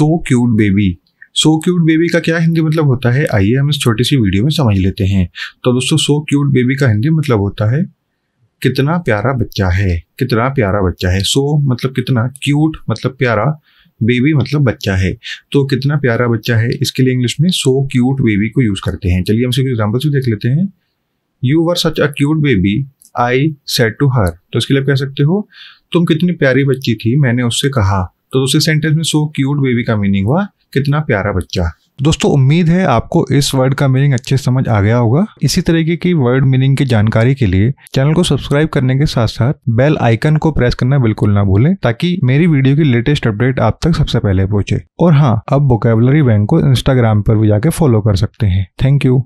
सो cute baby so cute baby का क्या हिंदी मतलब होता है आइए हम इस छोटी सी वीडियो में समझ लेते हैं तो दोस्तों सो क्यूट बेबी का हिंदी मतलब होता है कितना प्यारा बच्चा है कितना प्यारा बच्चा है सो so, मतलब कितना क्यूट मतलब प्यारा बेबी मतलब बच्चा है तो कितना प्यारा बच्चा है इसके लिए इंग्लिश में सो क्यूट बेबी को यूज़ करते हैं चलिए हम इसके एग्जाम्पल्स भी देख लेते हैं you are such a cute baby I said to her तो इसके लिए कह सकते हो तुम कितनी प्यारी बच्ची थी मैंने उससे कहा तो दूसरे सेंटेंस में सो क्यूट बेबी का मीनिंग हुआ कितना प्यारा बच्चा दोस्तों उम्मीद है आपको इस वर्ड का मीनिंग अच्छे समझ आ गया होगा इसी तरीके की वर्ड मीनिंग की जानकारी के लिए चैनल को सब्सक्राइब करने के साथ साथ बेल आइकन को प्रेस करना बिल्कुल ना भूलें ताकि मेरी वीडियो की लेटेस्ट अपडेट आप तक सबसे पहले पहुंचे और हाँ अब वोकेबलरी बैंक को इंस्टाग्राम पर भी जाके फॉलो कर सकते हैं थैंक यू